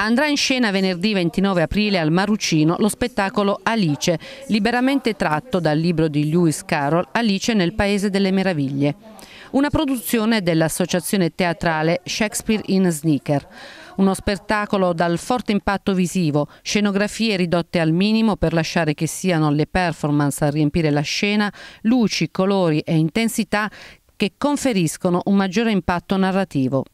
Andrà in scena venerdì 29 aprile al Marucino lo spettacolo Alice, liberamente tratto dal libro di Lewis Carroll Alice nel Paese delle Meraviglie, una produzione dell'associazione teatrale Shakespeare in Sneaker. Uno spettacolo dal forte impatto visivo, scenografie ridotte al minimo per lasciare che siano le performance a riempire la scena, luci, colori e intensità che conferiscono un maggiore impatto narrativo.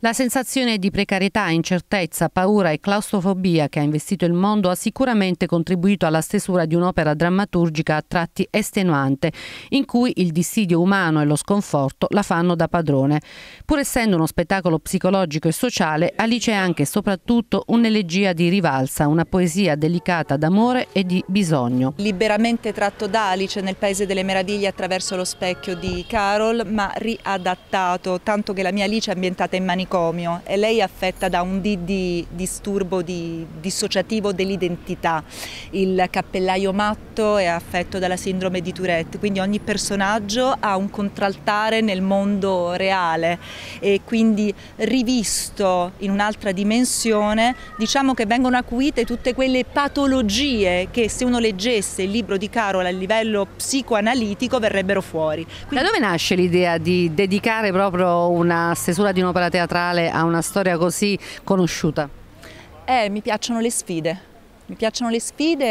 La sensazione di precarietà, incertezza, paura e claustrofobia che ha investito il mondo ha sicuramente contribuito alla stesura di un'opera drammaturgica a tratti estenuante, in cui il dissidio umano e lo sconforto la fanno da padrone. Pur essendo uno spettacolo psicologico e sociale, Alice è anche e soprattutto un'elegia di rivalsa, una poesia delicata d'amore e di bisogno. Liberamente tratto da Alice nel Paese delle Meraviglie attraverso lo specchio di Carol, ma riadattato, tanto che la mia Alice è ambientata in manicomi manicomio e lei è affetta da un D disturbo di dissociativo dell'identità. Il cappellaio matto è affetto dalla sindrome di Tourette, quindi ogni personaggio ha un contraltare nel mondo reale e quindi rivisto in un'altra dimensione diciamo che vengono acuite tutte quelle patologie che se uno leggesse il libro di Carola a livello psicoanalitico verrebbero fuori. Quindi... Da dove nasce l'idea di dedicare proprio una stesura di un'opera teatrale? teatrale a una storia così conosciuta? Eh, mi piacciono le sfide. Mi piacciono le sfide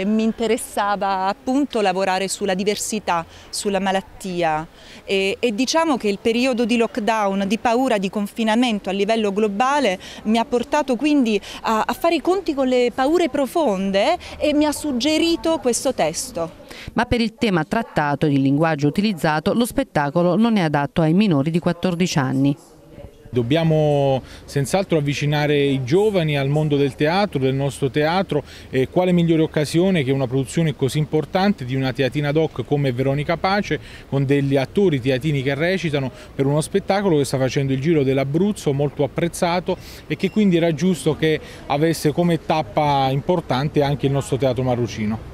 e mi interessava appunto lavorare sulla diversità, sulla malattia e, e, diciamo che il periodo di lockdown, di paura, di confinamento a livello globale mi ha portato quindi a, a fare i conti con le paure profonde e mi ha suggerito questo testo. Ma per il tema trattato e il linguaggio utilizzato lo spettacolo non è adatto ai minori di 14 anni. Dobbiamo senz'altro avvicinare i giovani al mondo del teatro, del nostro teatro e quale migliore occasione che una produzione così importante di una teatina doc come Veronica Pace con degli attori teatini che recitano per uno spettacolo che sta facendo il giro dell'Abruzzo molto apprezzato e che quindi era giusto che avesse come tappa importante anche il nostro teatro marrucino.